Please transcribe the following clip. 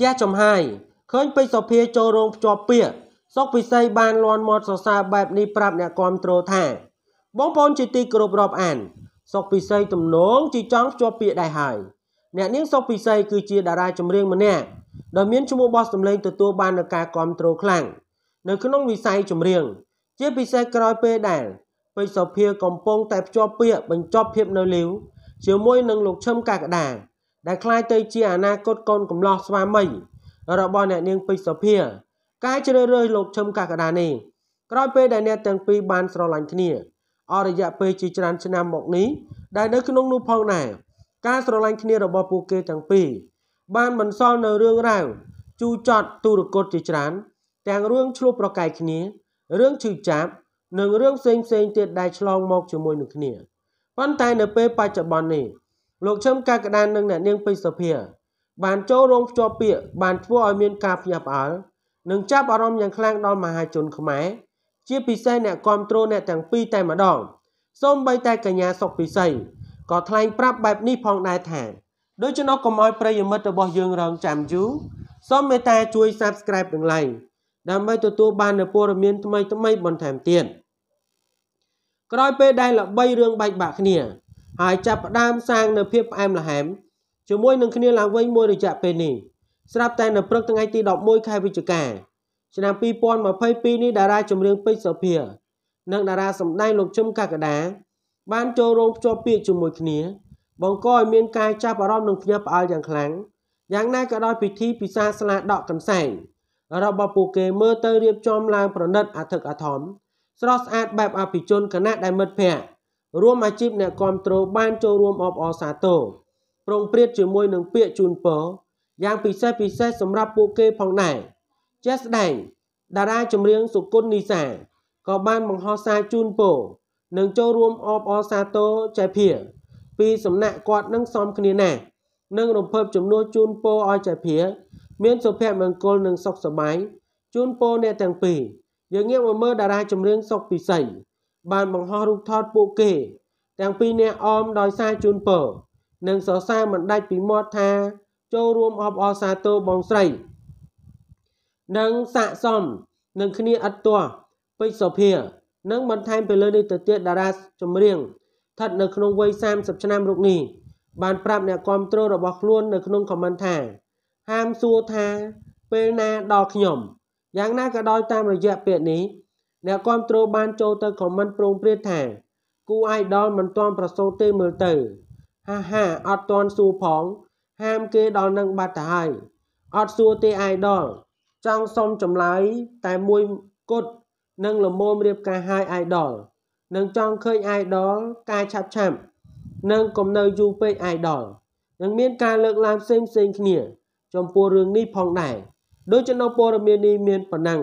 ជះចំហាយឃើញពេជ្រសុភាចូលរោងភ្ជាប់ពាក្យសុកពិសីបានលន់មាត់សរសើរបែបនេះប្រាប់អ្នកគាំទ្រថា បងប្អូនជាទីគោរពរាប់អាន សុកពិសីទំនងជាចង់ភ្ជាប់ពាក្យដែរហើយអ្នកនាងសុកពិសីគឺជាតារាចម្រៀងម្នាក់ដែលមានឈ្មោះបោះសម្លេងទទួលបាននូវការគាំទ្រខ្លាំងនៅក្នុងវិស័យចម្រៀងជាពិសេសក្រោយពេលដែលពេជ្រសុភាកំពុងតែភ្ជាប់ពាក្យបញ្ចប់ភាពនៅលីវជាមួយនឹងលោកឈឹមកាកដាដែលคล้ายទៅជាអនាគតកូនកំឡោះស្វាមីរបស់អ្នកនាងពេជ្រសុភាការជ្រើសរើសលោកឈឹមកកដានេះក្រោយពេលដែលអ្នកទាំងពីរបានស្រឡាញ់គ្នា អររយៈពេលជាច្រើនឆ្នាំមកនេះដែលនៅក្នុងនោះផងដែរការស្រឡាញ់គ្នារបស់ពួកគេទាំងពីរបានបន្សល់នៅរឿងរ៉ាវជូរចត់ទូរគតជាច្រើនទាំងរឿងឆ្លោះប្រកែកគ្នារឿងឈឺចាប់និងរឿងផ្សេងៗទៀតដែលឆ្លងមកជាមួយនឹងគ្នាប៉ុន្តែនៅពេលបច្ចុប្បន្ននេះលោកឈឹមកាកដាននិងអ្នកនាងពេជ្រសុភា បានចូលរងភ្ជាប់ពាក្យបានធ្វើឲ្យមានការភ្ញាក់ផ្អើលនិងចាប់អារម្មណ៍យ៉ាងខ្លាំងដល់មហាជនខ្មែរជាពិសេសអ្នកគ្រប់គ្រងអ្នកទាំងពីរតែម្ដងសូម្បីតែកញ្ញាសុកពិសីក៏ថ្លែងប្រាប់បែបនេះផងដែរថាដូច្នោះកុំឲ្យប្រិយមិត្តរបស់យើងរងចាំយូរសូមមេត្តាជួយ Subscribe និង Like ដើម្បីទទួលបាននូវព័ត៌មាន ថ្មីៗបន្ថែមទៀតក្រោយពេលដែលល្បីរឿងបែកបាក់គ្នាហើយចាប់ផ្ដើមសាងនៅភាពផ្អែមល្ហែមជាមួយនឹងគ្នាឡើងវិញមួយរយៈពេលនេះស្រាប់តែនៅព្រឹកថ្ងៃទី11ខែវិច្ឆិកាឆ្នាំ2022នេះតារាចម្រៀងពេជ្រសុភា និងតារាសម្ដែងលោកជឹមកកដាបានចូលរួមភ្ជាប់ពាក្យជាមួយគ្នា បង្កឲ្យមានការចាប់អារម្មណ៍និងភ្ញាក់ផ្អើលយ៉ាងខ្លាំងយ៉ាងណាក៏ដោយពិធីពិសាស្លាដកកំសែងរបស់ពួកគេមើលទៅរៀបចំឡើងប្រណិតអធិកអធមស្រស់ស្អាតបែបអភិជនគណៈដែលមិត្តភ័ក្តិរួមអាជីពអ្នកគ្រប់គ្រងបានចូលរួមអបអរសាទរប្រងព្រាតជាមួយនឹងពាក្យជូនពរយ៉ាងពិសេសពិសេសសម្រាប់ពួកគេផងដែរជាស្ដែងតារាចម្រៀងសុគន្ធនីសាក៏បានបង្ហោះសារជូនពរនិងចូលរួមអបអរសាទរចែភាពីសំណាក់គាត់នឹងសមគ្នាណាស់និងរំភើបចំនួនជូនពរឲ្យចែភាមាន សុភមង្គលនិងសុខសប្បាយជូនពរអ្នកទាំងពីរយើងងាកមកមើលតារាចម្រៀងសុកពិសីបានបង្ហោះរូបថតពួកគេទាំងពីរនាក់អមដោយសារជូនពរនិងសរសើរមិនដាច់ពីមាត់ថាចូលរួមអបអរសាទរបងស្រី និងស័កសមនឹងគ្នាឥតទាស់ពេជ្រសុភា និងបន្ថែមទៅលើនេះទៅទៀតតារាចម្រៀងស្ថិតនៅក្នុងវ័យ30ឆ្នាំរូបនេះបានប្រាប់អ្នកគ្រប់គ្រងរបស់ខ្លួន នៅក្នុងខមមិនថា ហាមសួរថាពេលណាដល់ខ្ញុំយ៉ាងណាក៏ដោយតាមរយៈពាក្យនេះអ្នកគ្រប់គ្រងបានចូលទៅខមមិនប្រងព្រាតថាគូអាយដលមិនទាន់ប្រសូតទេមើលទៅហាហាអត់ទាន់សួរផង ហាមគេដល់នឹងបាត់ទៅហើយអត់សួរទេអាយដល ចង់សុំចម្លើយតែមួយគត់នឹងលមមរៀបការហើយអាយដលនឹងចង់ឃើញអាយដលការឆាប់ឆាប់នឹងកុំនៅយូរពេកអាយដលនឹងមានការលើកឡើងផ្សេងផ្សេងគ្នា ចំពោះរឿងនេះផងដែរដូចជានៅព័ត៌មាននេះមានប៉ុណ្ណឹង